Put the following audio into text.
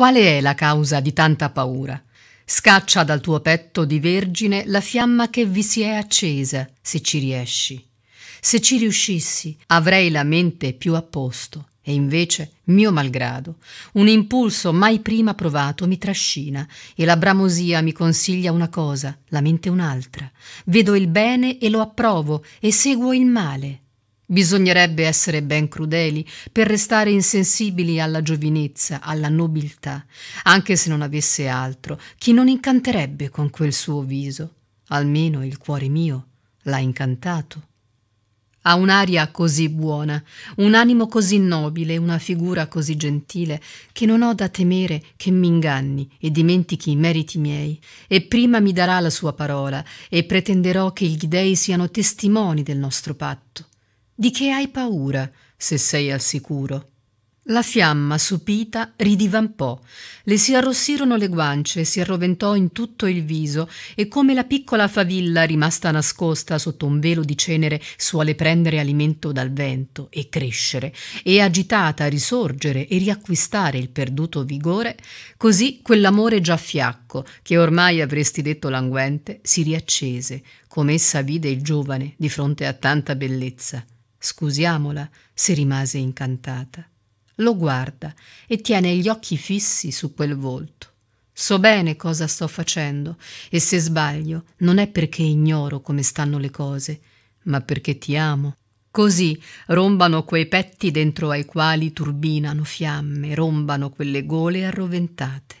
Quale è la causa di tanta paura? Scaccia dal tuo petto di vergine la fiamma che vi si è accesa, se ci riesci. Se ci riuscissi, avrei la mente più a posto. E invece, mio malgrado, un impulso mai prima provato mi trascina e la bramosia mi consiglia una cosa, la mente un'altra. Vedo il bene e lo approvo e seguo il male. Bisognerebbe essere ben crudeli per restare insensibili alla giovinezza, alla nobiltà, anche se non avesse altro, chi non incanterebbe con quel suo viso. Almeno il cuore mio l'ha incantato. Ha un'aria così buona, un animo così nobile, una figura così gentile, che non ho da temere che m'inganni e dimentichi i meriti miei. E prima mi darà la sua parola, e pretenderò che gli dei siano testimoni del nostro patto di che hai paura, se sei al sicuro? La fiamma, supita, ridivampò, le si arrossirono le guance, si arroventò in tutto il viso e come la piccola favilla rimasta nascosta sotto un velo di cenere suole prendere alimento dal vento e crescere, e agitata risorgere e riacquistare il perduto vigore, così quell'amore già fiacco, che ormai avresti detto languente, si riaccese, come essa vide il giovane di fronte a tanta bellezza scusiamola se rimase incantata. Lo guarda e tiene gli occhi fissi su quel volto. So bene cosa sto facendo e se sbaglio non è perché ignoro come stanno le cose, ma perché ti amo. Così rombano quei petti dentro ai quali turbinano fiamme, rombano quelle gole arroventate.